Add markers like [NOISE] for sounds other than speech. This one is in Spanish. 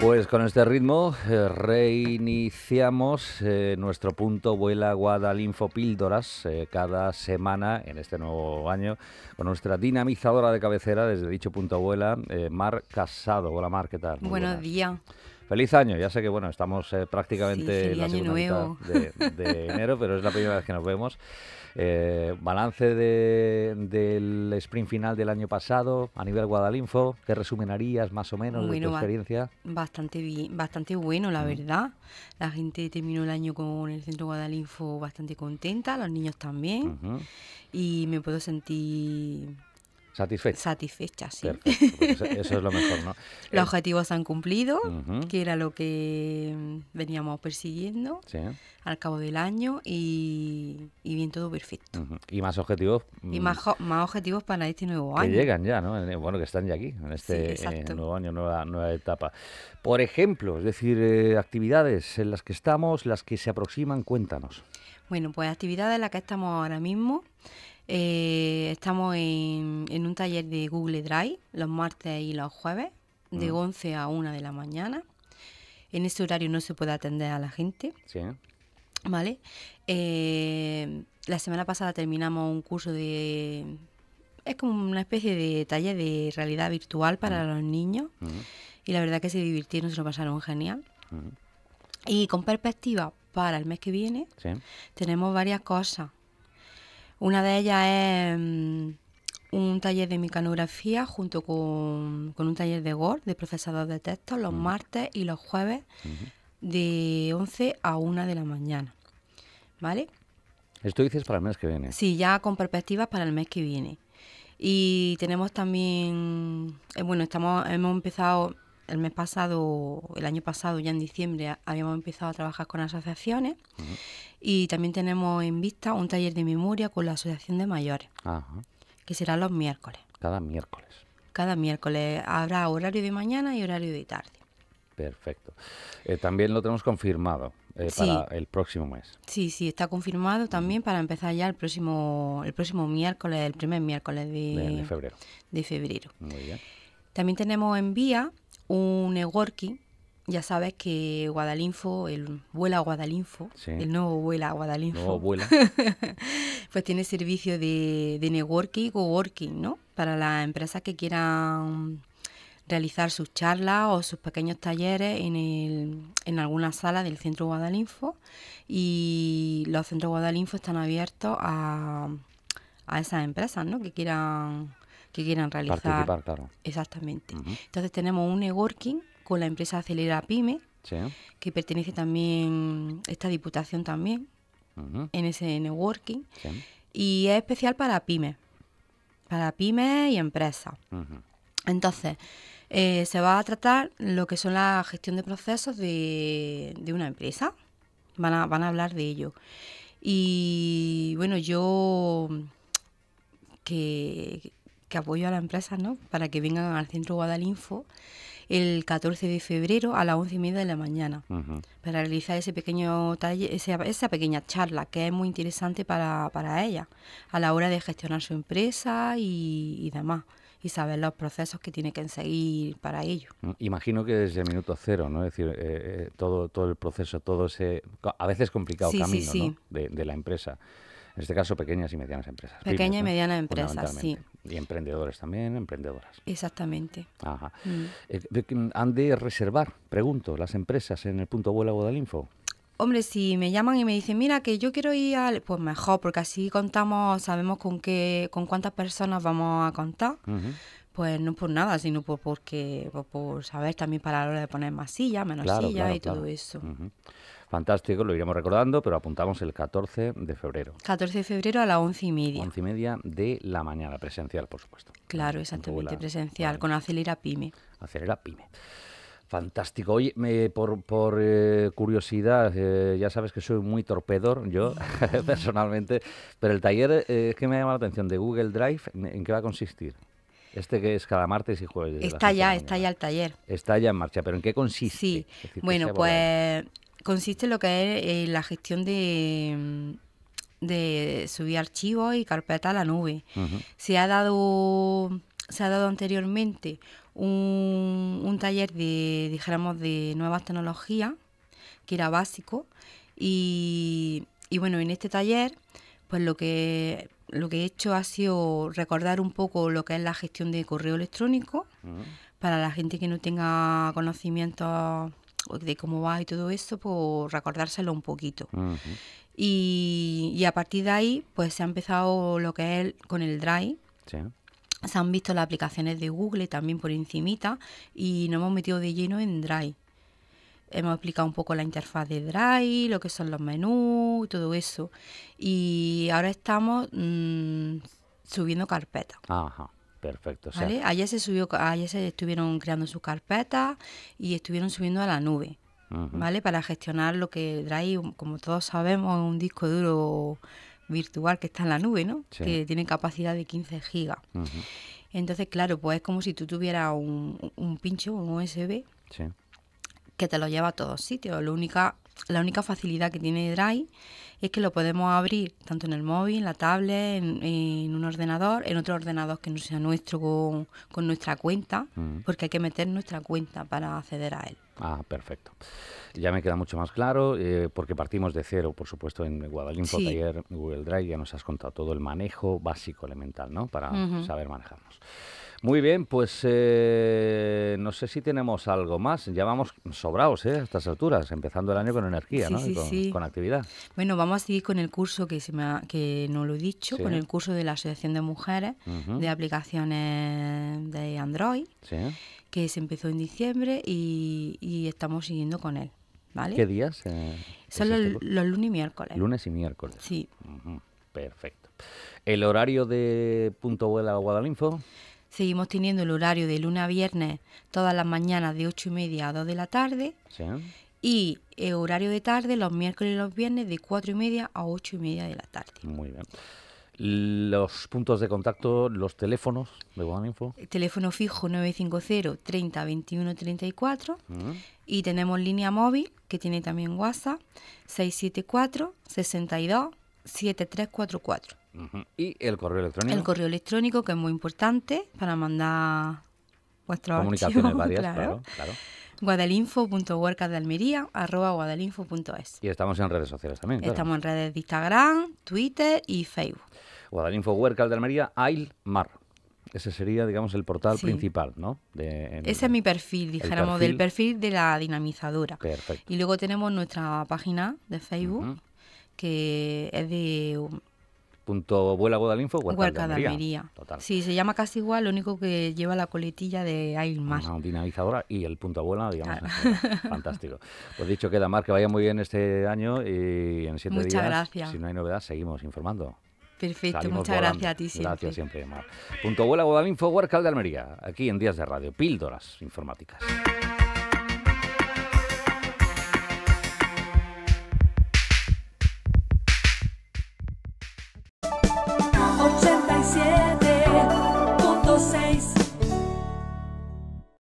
Pues con este ritmo eh, reiniciamos eh, nuestro punto Vuela Guadalinfo Píldoras eh, cada semana en este nuevo año con nuestra dinamizadora de cabecera desde dicho punto Vuela, Mar Casado. Hola Mar, ¿qué tal? Buenos días. Feliz año, ya sé que bueno, estamos eh, prácticamente en la segunda de, [LAUGHS] enero, pero es la primera vez que nos vemos. Eh, balance del sprint final del año pasado a nivel Guadalinfo, ¿qué resumen más o menos de tu experiencia? Bastante, bien, bastante bueno, la mm. verdad. La gente terminó el año con el centro Guadalinfo bastante contenta, los niños también. Y me puedo sentir Satisfecha. Satisfecha, sí. Pues [LAUGHS] eso es lo mejor, ¿no? Los eh, objetivos se han cumplido, que era lo que mm, veníamos persiguiendo al cabo del año y, y bien todo perfecto. Y más objetivos. Y mm, más, más objetivos para este nuevo año. Que llegan ya, ¿no? Bueno, que están ya aquí, en este eh, nuevo año, nueva, nueva etapa. Por ejemplo, es decir, eh, actividades en las que estamos, las que se aproximan, cuéntanos. Bueno, pues actividades en las que estamos ahora mismo. Eh, estamos en, un taller de Google Drive los martes y los jueves, de 11 mm. a 1 de la mañana. En ese horario no se puede atender a la gente. ¿Vale? Eh, la semana pasada terminamos un curso de... Es como una especie de taller de realidad virtual para mm. los niños. Mm. Y la verdad que se divirtieron, se lo pasaron genial. Y con perspectiva para el mes que viene, tenemos varias cosas. Una de ellas es mm, un taller de mecanografía junto con, un taller de Word de procesador de textos, los mm. martes y los jueves de 11 a 1 de la mañana. ¿Vale? Esto dices para el mes que viene. Sí, ya con perspectivas para el mes que viene. Y tenemos también, eh, bueno, estamos, hemos empezado el mes pasado, el año pasado, ya en diciembre, habíamos empezado a trabajar con asociaciones y también tenemos en vista un taller de memoria con la Asociación de Mayores, que será los miércoles. Cada miércoles. Cada miércoles. Habrá horario de mañana y horario de tarde. Perfecto. Eh, también lo tenemos confirmado eh, para el próximo mes. Sí, sí, está confirmado también para empezar ya el próximo, el próximo miércoles, el primer miércoles de, de febrero. De febrero. Muy bien. También tenemos en vía un networking. Ya sabes que Guadalinfo, el Vuela Guadalinfo, el nuevo Vuela Guadalinfo, [LAUGHS] pues tiene servicio de, de networking o working, ¿no? Para las empresas que quieran realizar sus charlas o sus pequeños talleres en, el, en alguna sala del Centro Guadalinfo y los Centros Guadalinfo están abiertos a, a esas empresas ¿no? que quieran que quieran realizar. claro. Exactamente. Entonces tenemos un networking con la empresa Acelera Pyme, que pertenece también, esta diputación también, en ese networking. Y es especial para pymes, para pymes y empresas. Entonces, eh, se va a tratar lo que son la gestión de procesos de, de una empresa. Van a, van a hablar de ello. Y bueno, yo que que apoyo a la empresa, ¿no? Para que vengan al Centro Guadalinfo el 14 de febrero a las 11 y media de la mañana para realizar ese pequeño taller, esa, pequeña charla que es muy interesante para, para ella a la hora de gestionar su empresa y, demás y saber los procesos que tiene que seguir para ello. Mm, imagino que desde el minuto cero, ¿no? Es decir, eh, eh, todo, todo el proceso, todo ese, a veces complicado camino De, la empresa. En este caso, pequeñas y medianas empresas. Pequeñas y medianas empresas, sí. Y emprendedores también, emprendedoras. Exactamente. Ajá. Mm. Eh, ¿Han de reservar, pregunto, las empresas en el punto vuelo del info? Hombre, si me llaman y me dicen, mira, que yo quiero ir al... Pues mejor, porque así contamos, sabemos con qué, con cuántas personas vamos a contar. Pues no por nada, sino por, porque, pues por, saber también para la hora de poner más sillas, menos sillas y todo eso. Fantástico, lo iremos recordando, pero apuntamos el 14 de febrero. 14 de febrero a las once y media. 11 y media de la mañana, presencial, por supuesto. Claro, exactamente, presencial, con Acelera Pyme. Acelera Pyme. Fantástico. Oye, me, por, eh, curiosidad, eh, ya sabes que soy muy torpedor, yo [LAUGHS] [LAUGHS] personalmente, pero el taller es eh, que me ha llamado la atención de Google Drive, ¿en qué va a consistir? Este que es cada martes y jueves. Está ya, está ya el taller. Está ya en marcha, pero ¿en qué consiste? Sí, bueno, pues consiste en lo que es eh, la gestión de, mm, de subir archivos y carpetas a la nube. Se ha dado se ha dado anteriormente un, taller de, dijéramos, de nuevas tecnologías, que era básico, y, y bueno, en este taller, pues lo que lo que he hecho ha sido recordar un poco lo que es la gestión de correo electrónico para la gente que no tenga conocimientos de cómo va y todo eso, pues recordárselo un poquito. y, a partir de ahí, pues se ha empezado lo que es con el Drive. Se han visto las aplicaciones de Google también por encimita y nos hemos metido de lleno en Drive. Hemos explicado un poco la interfaz de Drive, lo que son los menús, todo eso. Y ahora estamos mm, subiendo carpetas. Ajá. Perfecto. Ayer se subió, ayer se estuvieron creando sus carpetas y estuvieron subiendo a la nube. ¿Vale? Para gestionar lo que Drive, como todos sabemos, un disco duro virtual que está en la nube, ¿no? Que tiene capacidad de 15 gigas. Entonces, claro, pues es como si tú tuvieras un, un pincho, un USB, que te lo lleva a todos sitios. Lo única la única facilidad que tiene Drive es que lo podemos abrir tanto en el móvil, en la tablet, en, un ordenador, en otro ordenador que no sea nuestro con, nuestra cuenta, mm. porque hay que meter nuestra cuenta para acceder a él. Ah, perfecto. Ya me queda mucho más claro, eh, porque partimos de cero, por supuesto, en Guadalinfo Taller Google Drive, ya nos has contado todo el manejo básico elemental, ¿no? Para saber manejarnos. Muy bien, pues eh, no sé si tenemos algo más. Ya vamos sobrados eh, a estas alturas, empezando el año con energía ¿no? y con, actividad. Bueno, vamos a seguir con el curso que, se me que no lo he dicho, con el curso de la Asociación de Mujeres de Aplicaciones de Android, que se empezó en diciembre y, estamos siguiendo con él. ¿Qué días? Eh, Son este los, lunes y miércoles. Lunes y miércoles. Sí. Perfecto. ¿El horario de Punto Vuela Guadalinfo? Seguimos teniendo el horario de lunes a viernes todas las mañanas de 8 y media a 2 de la tarde. Sí. Y el eh, horario de tarde los miércoles y los viernes de 4 y media a 8 y media de la tarde. Muy bien. Los puntos de contacto, los teléfonos de Info. Eh, teléfono fijo 950 30 21 34. Y tenemos línea móvil que tiene también WhatsApp 674 62 7344. Y el correo electrónico. El correo electrónico, que es muy importante para mandar vuestros Comunicaciones [LAUGHS] varias, claro. claro, claro. Y estamos en redes sociales también. Estamos en redes de Instagram, Twitter y Facebook. Guadalinfo Huercas de Almería, Ailmar. Ese sería, digamos, el portal principal, ¿no? Ese es mi perfil, dijéramos, del perfil de la dinamizadora. Perfecto. Y luego tenemos nuestra página de Facebook que es de... Um, punto Abuela Guadalinfo, info de Almería. Sí, se llama casi igual, lo único que lleva la coletilla de Ailmar. Una dinamizadora y el punto Abuela, digamos. [LAUGHS] Fantástico. Pues dicho queda, Mar, que vaya muy bien este año y en siete días, gracias. si no hay novedad, seguimos informando. Perfecto, muchas gracias a ti siempre. Gracias siempre, Mar. Punto Abuela Guadalinfo, de Almería, aquí en Días de Radio, Píldoras Informáticas.